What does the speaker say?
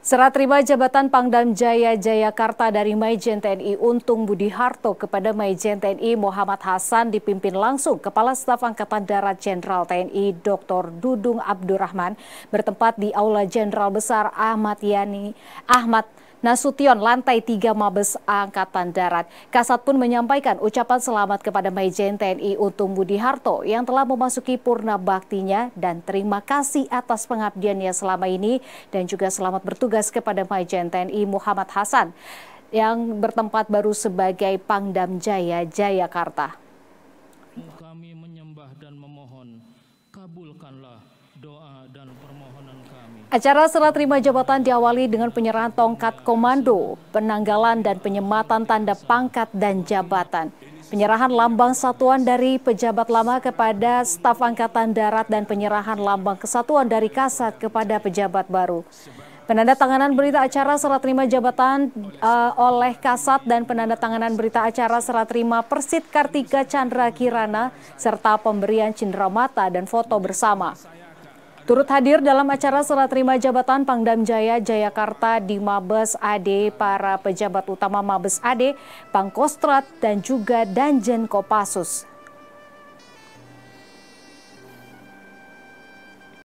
Serah terima jabatan Pangdam Jaya Jayakarta dari Mayjen TNI Untung Budi Harto kepada Mayjen TNI Muhammad Hasan dipimpin langsung Kepala Staf Angkatan Darat Jenderal TNI Dr. Dudung Abdurrahman bertempat di Aula Jenderal Besar Ahmad Yani Ahmad Nasution lantai 3 Mabes Angkatan Darat. Kasat pun menyampaikan ucapan selamat kepada Mayjen TNI Untung Budi Harto yang telah memasuki purna baktinya dan terima kasih atas pengabdiannya selama ini dan juga selamat bertugas bertugas kepada Majen TNI Muhammad Hasan yang bertempat baru sebagai Pangdam Jaya Jayakarta. Kami menyembah dan memohon, kabulkanlah doa dan permohonan kami. Acara serah terima jabatan diawali dengan penyerahan tongkat komando, penanggalan dan penyematan tanda pangkat dan jabatan. Penyerahan lambang satuan dari pejabat lama kepada staf angkatan darat dan penyerahan lambang kesatuan dari kasat kepada pejabat baru. Penanda tanganan berita acara serat terima jabatan uh, oleh Kasat dan penanda tanganan berita acara serat terima Persit Kartika Chandra Kirana serta pemberian cindera mata dan foto bersama. Turut hadir dalam acara serat terima jabatan Pangdam Jaya Jayakarta di Mabes AD para pejabat utama Mabes AD, Pangkostrat dan juga Danjen Kopassus.